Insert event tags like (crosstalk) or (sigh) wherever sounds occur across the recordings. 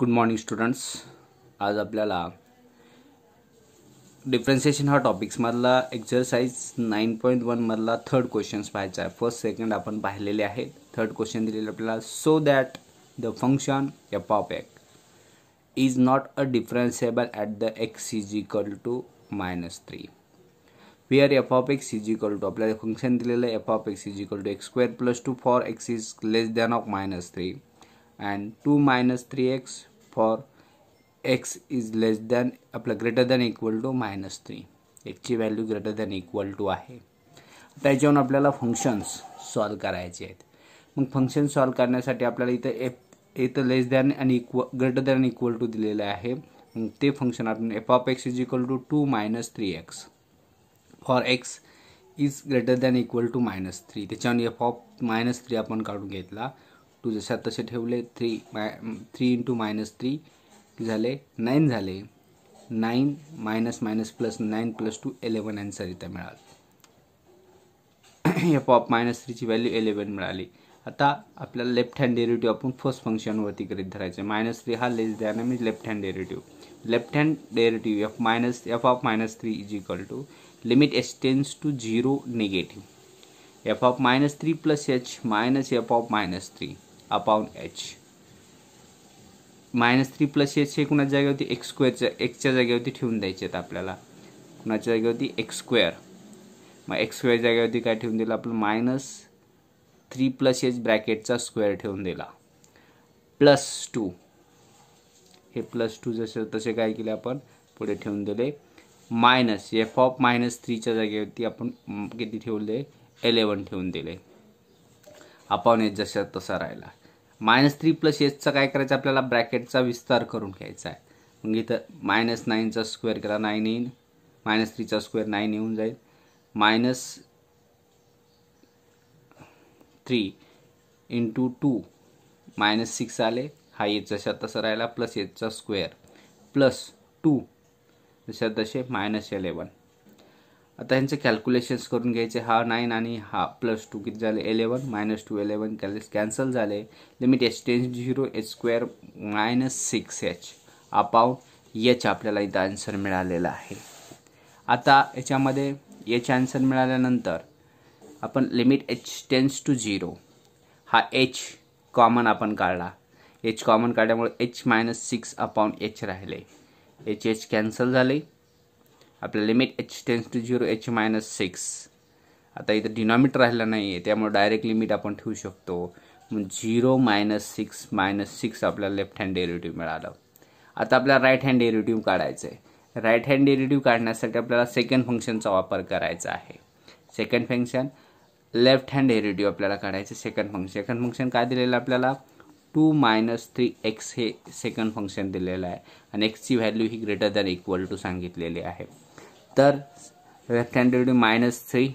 Good morning students आज आपल्याला differentiation हा टॉपिक्समधला एक्झरसाइज नाईन पॉईंट वनमधला थर्ड क्वेश्चन्स पाहायचा आहे फर्स्ट सेकंड आपण पाहिलेले आहेत थर्ड क्वेश्चन दिलेलं आपल्याला so that the function f of x is not a differentiable at the x is equal to minus three we f of x is equal to आपल्याला function दिलेलं f of x is equal to x square plus two for x is less than of minus three and 2 minus 3x for x is less than आपलं greater than equal to minus three एक्सची value greater than equal to आहे आता आपल्याला functions solve करायचे आहेत मग function solve करण्यासाठी आपल्याला इथं एफ इथं लेस दॅन आणि इक्व ग्रेटर दॅन इक्वल टू दिलेलं आहे मग ते फंक्शन आपण f of x is equal to two minus three x for x is greater than equal to minus three त्याच्यावर एफ ऑफ मायनस थ्री आपण काढून घेतला टू जशा तसे ठेवले थ्री माय थ्री इंटू मायनस थ्री झाले नाईन झाले nine minus minus plus nine plus two eleven answer इथं मिळाल एफ ऑफ मायनस थ्रीची व्हॅल्यू एलेवन मिळाली आता आपल्याला लेफ्ट हँड डेरेटिव्ह आपण फर्स्ट फंक्शनवरती करीत धरायचं मायनस थ्री हा लेस द्या means left hand derivative left hand derivative f minus f of minus three is equal to limit s tends to zero negative f of minus three plus h minus f of minus three upon h minus three plus h हे कुणाच्या जागेवरती x स्क्वेअरच्या एक्सच्या जागेवरती ठेवून द्यायचे आहेत आपल्याला कुणाच्या जागेवरती एक्स स्क्वेअर मग एक्स स्क्वेअर जागेवरती काय ठेवून दिलं आपलं मायनस थ्री प्लस एच ब्रॅकेटचा स्क्वेअर ठेवून दिला प्लस टू हे प्लस टू जसे तसे काय केले आपण पुढे ठेवून दिले मायनस एफ ऑफ मायनस थ्रीच्या जागेवरती आपण किती ठेवले एलेवन ठेवून दिले अपॉन एच जशा तसा राहिला मायनस थ्री प्लस एचचा काय करायचं आपल्याला ब्रॅकेटचा विस्तार करून घ्यायचा आहे मग इथं मायनस नाईनचा स्क्वेअर केला नाईन येईन मायनस थ्रीचा स्क्वेअर नाईन येऊन जाईल minus three into two minus six आले हा एच जशा तसा राहिला प्लस एचचा स्क्वेअर प्लस टू जशात तसे मायनस एलेवन आता ह्यांचे कॅल्क्युलेशन्स करून घ्यायचे हा नाईन आणि हा प्लस टू किती झाले एलेवन मायनस टू एलेवन कॅलेस कॅन्सल झाले limit h tends zero h square minus six h upon h आपल्याला इथं आन्सर मिळालेला आहे आता याच्यामध्ये एच आन्सर मिळाल्यानंतर आपण limit h tends to zero हा एच कॉमन आपण काढला एच कॉमन काढल्यामुळे h minus six upon h राहिले एच एच कॅन्सल झाले आपलं limit h tends to zero h minus six आता इथं डिनॉमिटर राहिला नाही आहे त्यामुळे डायरेक्ट लिमिट आपण ठेवू शकतो मग zero minus six minus six आपल्याला लेफ्ट हँड डेरिवेटिव मिळालं आता आपल्याला राईट हँड डेरिवेटिव काढायचं आहे राईट हँड डेरिव्हेटिव्ह काढण्यासाठी आपल्याला सेकंड फंक्शनचा वापर करायचा आहे second function left hand derivative आपल्याला काढायचं सेकंड फंक्शन सेकंड फंक्शन काय दिलेलं आपल्याला टू मायनस थ्री एक्स हे सेकंड फंक्शन दिलेलं आहे आणि एक्सची value he greater than equal to सांगितलेली आहे तर hand handed minus three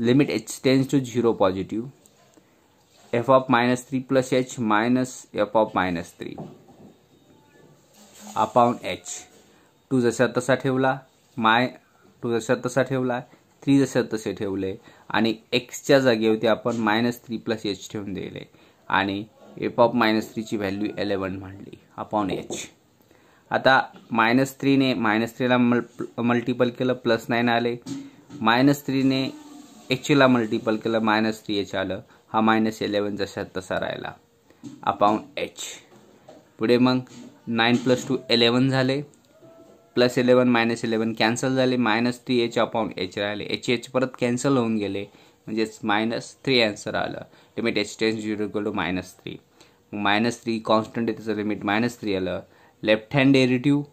limit h tends to zero positive f of minus three plus h minus f of minus three upon H two जशा तसा ठेवला माय to जशा तसा ठेवला three जशा तसे ठेवले आणि एक्सच्या जागेवरती आपण मायनस थ्री प्लस एच ठेवून दिले आणि एफ ऑफ मायनस थ्रीची व्हॅल्यू एलेवन मांडली अपॉन एच आता मायनस थ्रीने मायनस थ्रीला मल मल्टिपल केलं प्लस नाईन आले मायनस थ्रीने एचला मल्टिपल केलं मायनस थ्री एच आलं हा मायनस इलेवन जशा तसा राहिला अपाऊन एच पुढे मग नाईन प्लस टू एलेवन झाले plus eleven minus eleven cancel झाले minus three h upon h राहिले एच एच परत कॅन्सल होऊन गेले म्हणजेच मायनस थ्री ॲन्सर आलं limit h tends zero to minus three minus three constant त्याचं लिमिट मायनस थ्री आलं left hand derivative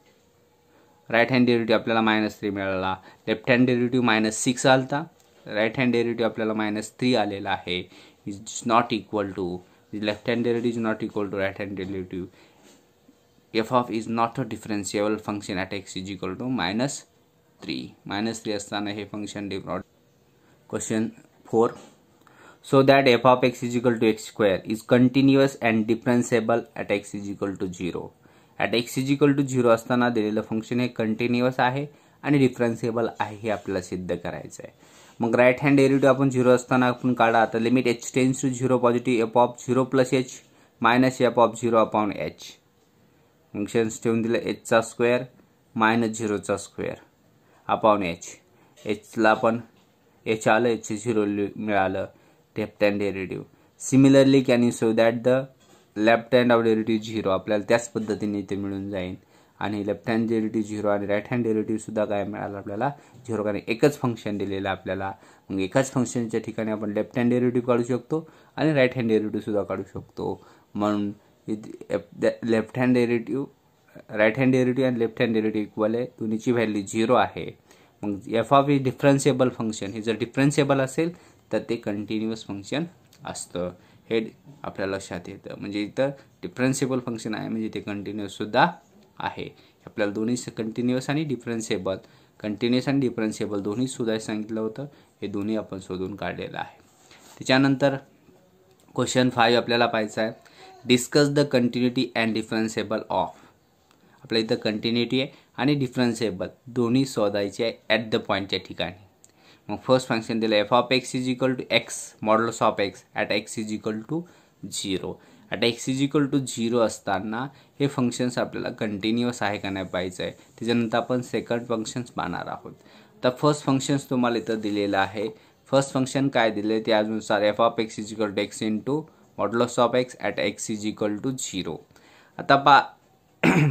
right hand derivative आपल्याला मायनस थ्री मिळाला left hand derivative minus six आलता राईट हँड डेरिटिव्ह आपल्याला minus three आलेला आहे is not equal to left hand derivative is not equal to right hand derivative f of is not a differentiable function at x is equal to minus three minus three असताना हे function डिफ्रॉड question four so that f of x is equal to x square is continuous and differentiable at x is equal to 0 at x is equal to zero असताना दिलेलं function हे continuous आहे आणि डिफरन्सिएबल आहे हे आपल्याला सिद्ध करायचं आहे मग राईट हँड डेरिव्हेटिव्ह आपण झिरो असताना आपण काढा आता limit h tends to zero positive f of zero plus h minus f of zero upon h functions ठेवून दिलं एचचा स्क्वेअर मायनस झिरोचा स्क्वेअर अपॉन एच एचला आपण एच आलं एच झिरो मिळालं left hand derivative similarly can you so that the left hand derivative zero आपल्याला त्याच पद्धतीने इथे मिळून जाईल आणि लेफ्ट हँड डेरिटिव्ह झिरो आणि राईट हँड सुद्धा काय मिळालं आपल्याला झिरो कारण एकच फंक्शन दिलेलं आहे आपल्याला मग एकाच फंक्शनच्या ठिकाणी आपण लेफ्ट हँड डेरिटिव्ह काढू शकतो आणि राईट हँड सुद्धा काढू शकतो म्हणून left hand derivative right hand derivative आणि लेफ्ट हँड डेरिटिव्ह इक्वल आहे दोन्हीची व्हॅल्यू झिरो आहे मग f of is differentiable function हे जर डिफरन्सिएबल असेल तर ते कंटिन्युअस फंक्शन असतं हे आपल्या लक्षात येतं म्हणजे इथं डिफरन्सेबल फंक्शन आहे म्हणजे ते कंटिन्युअससुद्धा आहे आपल्याला दोन्ही कंटिन्युअस आणि डिफरन्सेबल कंटिन्युअस आणि डिफरन्सेबल दोन्हीसुद्धा सांगितलं होतं हे दोन्ही आपण शोधून काढलेलं आहे त्याच्यानंतर क्वेश्चन फाईव्ह आपल्याला पाहायचा आहे discuss the continuity and differentiable of आपल्या इथं कंटिन्युटी आहे आणि डिफरन्सेबल दोन्ही शोधायचे आहे ॲट द पॉईंटच्या ठिकाणी मग फर्स्ट फंक्शन दिलं f of x is equal to x modulus of x at x is equal to zero at x is equal to zero असताना हे फंक्शन्स आपल्याला कंटिन्युअस आहे का नाही पाहिजे आहे त्याच्यानंतर आपण सेकंड फंक्शन्स पाहणार आहोत तर फर्स्ट फंक्शन्स तुम्हाला इथं दिलेलं आहे फर्स्ट फंक्शन काय दिले त्यानुसार f of x is equal to x into modulus of x at x is equal to zero आता पा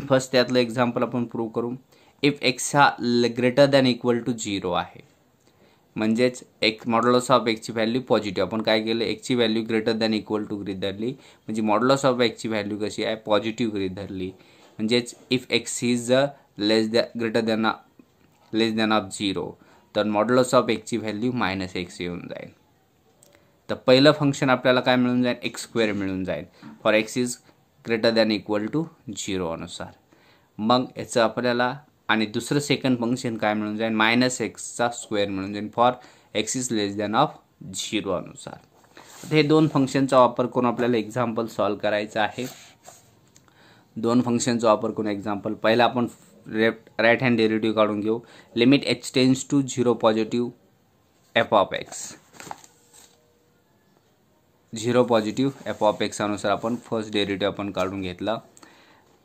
फर्स्ट (clears throat) त्यातलं एक्झाम्पल आपण प्रूव्ह करू इफ एक्स हा greater than equal to zero आहे म्हणजेच एक मॉडलस ऑफ एक्सची व्हॅल्यू पॉझिटिव्ह आपण काय केलं एक्सची value greater than equal to ग्रीत धरली म्हणजे मॉडलस ऑफ एक्सची व्हॅल्यू कशी आहे पॉझिटिव्ह ग्रीत धरली म्हणजेच इफ एक्स इज लेस दॅ greater than less than of zero तर मॉडलस ऑफ एक्सची व्हॅल्यू मायनस एक्स येऊन जाईल तर पहिलं फंक्शन आपल्याला काय मिळून जाईल एक्स स्क्वेअर मिळून जाईल for x is greater than equal to zero अनुसार मग याचं आपल्याला आणि दुसरं सेकंड फंक्शन काय मिळून जाईल मायनस एक्सचा स्क्वेअर मिळून जाईल for x is less than of zero अनुसार हे दोन फंक्शनचा वापर करून आपल्याला एक्झाम्पल सॉल्व करायचं आहे दोन फंक्शनचा वापर करून एक्झाम्पल पहिला आपण लेफ्ट राईट हँड डेरेटिव्ह काढून घेऊ limit h tends to zero positive f of x zero positive f of अनुसार आपण फर्स्ट डेरिव्हेटिव्ह आपण काढून घेतला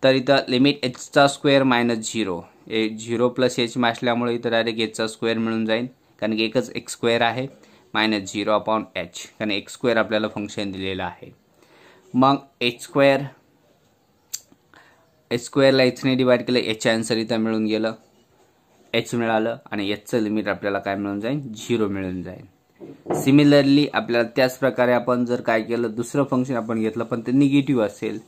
तर इथं लिमिट एचचा स्क्वेअर मायनस झिरो ए झिरो प्लस एच मासल्यामुळे इथं डायरेक्ट एचचा स्क्वेअर मिळून जाईल कारण की एकच एक्स स्क्वेअर आहे मायनस झिरो अपॉन एच कारण एक स्क्वेअर आपल्याला फंक्शन दिलेलं आहे मग एच स्क्वेअर एच स्क्वेअरला एचने डिवाईड केलं एच आन्सर इथं मिळून गेलं एच मिळालं आणि एचचं लिमिट आपल्याला काय मिळून जाईल झिरो मिळून जाईल सिमिलरली आपल्याला त्याच प्रकारे आपण जर काय केलं दुसरं फंक्शन आपण घेतलं पण ते निगेटिव्ह असेल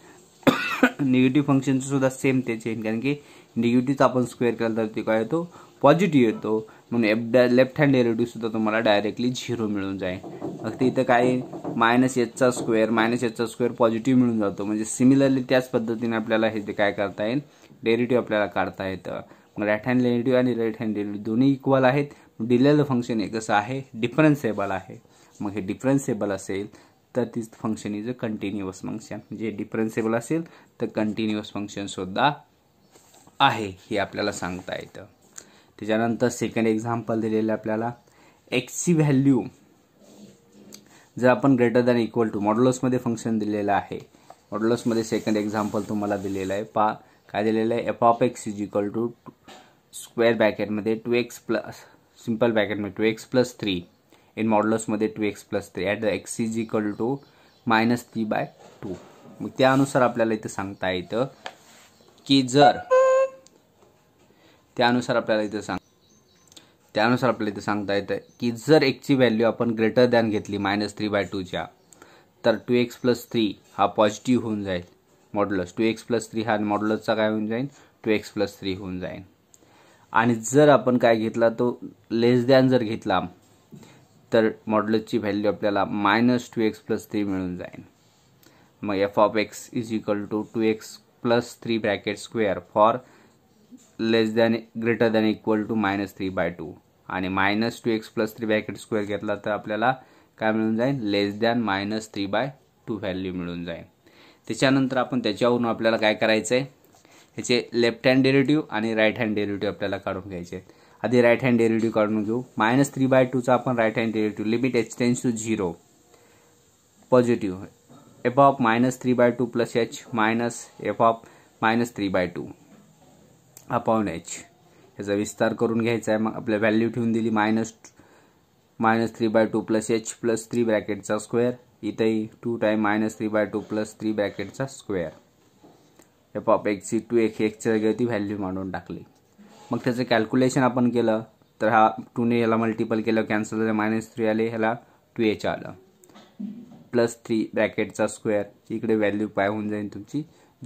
निगेटिव्ह फंक्शनचं सुद्धा सेम तेच आहे कारण की निगेटिव्हचा आपण स्क्वेअर केला तर ते काय येतो पॉझिटिव्ह येतो म्हणून लेफ्ट हँड डेरेटिव्ह सुद्धा तुम्हाला डायरेक्टली झिरो मिळून जाईल फक्त इथं काय मायनस एचचा स्क्वेअर मायनस एचचा स्क्वेअर पॉझिटिव्ह मिळून जातो म्हणजे सिमिलरली त्याच पद्धतीने आपल्याला हे ते काय करता येईल डेरेटिव्ह आपल्याला काढता येतं मग राईट हँड डेरिव्हेटिव्ह आणि राईट हँड डेरेटिव्ह दोन्ही इक्वल आहेत दिलेलं फंक्शन एकच आहे डिफरन्सेबल आहे मग हे डिफरन्सेबल असेल that this function is a continuous function जे डिफरन्सेबल असेल तर कंटिन्युअस सुद्धा आहे हे आपल्याला सांगता येतं त्याच्यानंतर सेकंड एक्झाम्पल दिलेलं आपल्याला एक्सची व्हॅल्यू जर आपण ग्रेटर दॅन इक्वल टू मॉडुलसमध्ये फंक्शन दिलेलं आहे मॉडुलसमध्ये सेकंड एक्झाम्पल तुम्हाला दिलेलं आहे पा काय दिलेलं आहे f of x is equal to square बॅकेटमध्ये टू एक्स प्लस सिम्पल मध्ये two x plus three in मॉडलसमध्ये two x plus three at the x is equal to minus three by two मग त्यानुसार आपल्याला इथं सांगता येतं की जर त्यानुसार आपल्याला इथं सांग त्यानुसार आपल्याला इथं सांगता येतं की जर एक्सची व्हॅल्यू आपण ग्रेटर दॅन घेतली मायनस थ्री बाय टूच्या तर टू एक्स प्लस थ्री हा पॉझिटिव्ह होऊन जाईल modulus two x plus three हा मॉडलसचा काय होऊन जाईल टू एक्स प्लस थ्री होऊन जाईल आणि जर आपण काय घेतला तो लेस दॅन जर घेतला तर मॉडलची व्हॅल्यू आपल्याला minus two x plus three मिळून जाईल मग f of x is equal to two x plus three bracket square for less than greater than equal to minus three by two आणि minus two x plus three bracket square घेतला तर आपल्याला काय मिळून जाईल less than minus three by two value मिळून जाईल त्याच्यानंतर आपण त्याच्यावरून आपल्याला काय करायचं आहे ह्याचे लेफ्ट हँड डेरिटिव्ह आणि राईट हँड डेरिटिव्ह आपल्याला काढून घ्यायचे आहेत आधी राईट हँड डेरिव्हेटिव्ह काढून घेऊ मायनस थ्री बाय टूचा आपण right hand derivative limit h tends to zero positive f of minus three by two plus h minus f of minus three by two upon h याचा विस्तार करून घ्यायचा आहे मग आपल्या व्हॅल्यू ठेवून दिली minus minus three by two plus h plus three ब्रॅकेटचा स्क्वेअर इथेही two time minus three by two plus three ब्रॅकेटचा square f of x two एक एक्सच्या जागी होती व्हॅल्यू मांडून टाकली मग त्याचं कॅल्क्युलेशन आपण केलं तर हा टूने याला मल्टिपल केलं कॅन्सल झालं मायनस थ्री आले ह्याला टू एच आलं प्लस थ्री ब्रॅकेटचा स्क्वेअर इकडे व्हॅल्यू पाय होऊन जाईल तुमची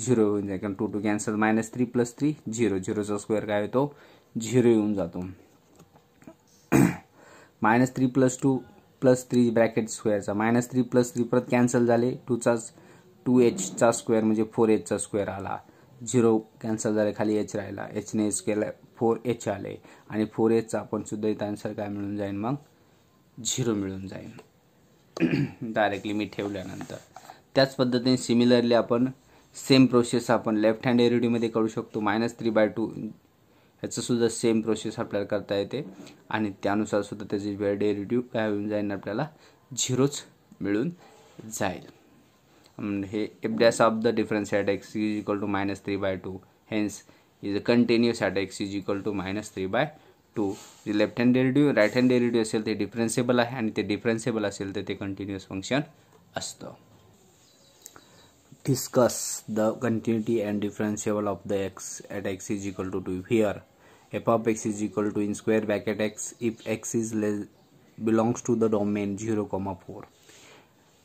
झिरो होऊन जाईल कारण two two cancel minus three plus three zero झिरोचा स्क्वेअर काय होतो झिरो येऊन जातो minus three plus two plus three bracket स्क्वेअरचा मायनस थ्री प्लस थ्री परत कॅन्सल झाले टूचा टू एचचा स्क्वेअर म्हणजे फोर एचचा स्क्वेअर आला झिरो कॅन्सल झाले खाली एच राहिला एचने एच केला फोर एच आले आणि फोर एचचा आपण सुद्धा इथं आन्सर काय मिळून जाईल मग झिरो मिळून जाईल डायरेक्टली (clears throat) मी ठेवल्यानंतर त्याच पद्धतीने सिमिलरली आपण सेम प्रोसेस आपण लेफ्ट हँड एरिडीमध्ये करू शकतो मायनस थ्री बाय टू ह्याचंसुद्धा सेम प्रोसेस आपल्याला करता येते आणि त्यानुसार सुद्धा त्याची वेळ डेरिटिव्ह काय मिळून जाईल आपल्याला झिरोच मिळून जाईल हे f dash of the difference at x is equal to minus three by two hence is a continuous at x is equal to minus three by two जे left hand derivative right hand derivative असेल ते डिफरन्सेबल आहे आणि ते डिफरन्सेबल असेल तर ते continuous function असतं discuss the continuity and differentiable of the x at x is equal to two here f of x is equal to in square back at x if x is less belongs to the domain zero comma four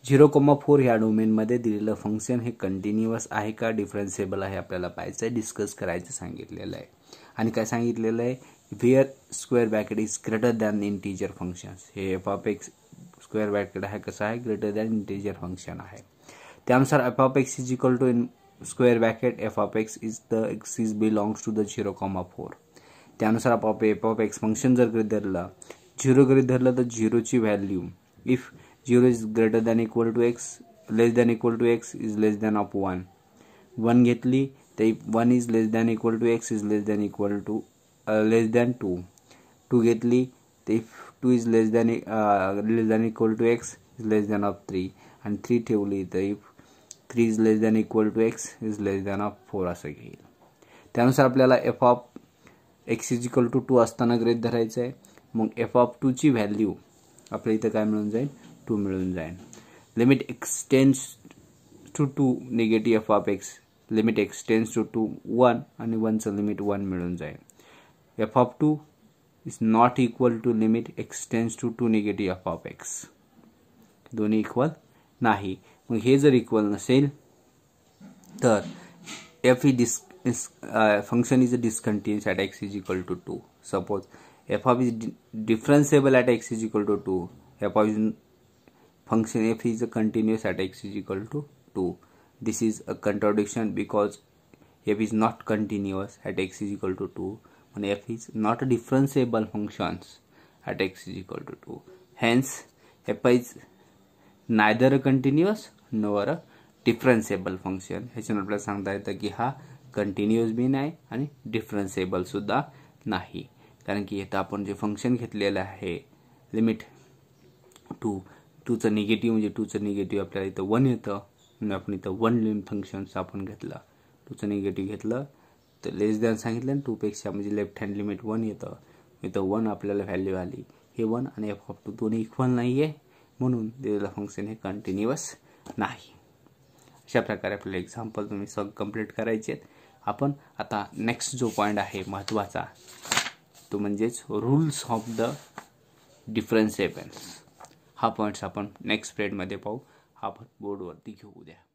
zero comma four ह्या डोमेनमध्ये दिलेलं function हे continuous आहे का डिफरन्सेबल आहे आपल्याला पाहायचं आहे डिस्कस करायचं सांगितलेलं आहे आणि काय सांगितलेलं आहे where square bracket is greater than integer functions हे f of x square bracket आहे कसं आहे ग्रेटर दॅन इंटीजर फंक्शन आहे त्यानुसार f of x is equal to in square bracket f of x is the x is belongs to the zero comma four त्यानुसार आपण f of x function जर गृहित धरलं झिरो गृहित धरलं तर झिरोची value if 0 is greater than equal to x less than equal to x is less than of 1 1 घेतली तर 1 is less than equal to x is less than equal to less than two two घेतली ते if two is less than less than equal to x is less than of three आणि three ठेवली तर if three is less than equal to x is less than of four असं घेईल त्यानुसार आपल्याला f of x is equal to two असताना great धरायचं आहे मग एफ ऑफ टूची व्हॅल्यू आपल्या इथं काय मिळून जाईल 2 मिळून जाईल limit x tends to two negative f of x limit x tends to two one आणि वनचं लिमिट वन मिळून जाईल f of two is not equal to limit x tends to two negative f of x दोन्ही इक्वल नाही मग हे जर equal नसेल तर एफ ही this function is discontinuous at x is equal to two suppose f of is differentiable at x is equal to two f of is function f is continuous at x is equal to 2 this is a contradiction because f is not continuous at x is equal to 2 and f is not a differentiable functions at x is equal to 2 hence f is neither a continuous nor a differentiable function. ह्याच्यानं आपल्याला सांगता येतं की हा continuous बी नाही आणि डिफरन्सेबल सुद्धा नाही कारण की इथं आपण जे फंक्शन घेतलेलं आहे लिमिट टू टूचं निगेटिव्ह म्हणजे टूचं निगेटिव्ह आपल्याला इथं वन येतं म्हणून आपण इथं वन लिम फंक्शन्स आपण घेतलं टूचं निगेटिव्ह घेतलं तर लेस दॅन सांगितलं आणि टूपेक्षा म्हणजे लेफ्ट हँड लिमिट वन येतं इथं वन आपल्याला व्हॅल्यू आली हे वन आणि एफ ऑफ टू दोन्ही इक्वल नाही आहे म्हणून दिलेलं फंक्शन हे कंटिन्युअस नाही अशा प्रकारे आपल्याला एक्झाम्पल तुम्ही सग कम्प्लीट करायचे आहेत आपण आता नेक्स्ट जो पॉईंट आहे महत्त्वाचा तो म्हणजेच rules of the difference differentiables हा पॉईंट्स आपण नेक्स्ट स्प्रेडमध्ये पाहू आपण बोर्डवरती घेऊ द्या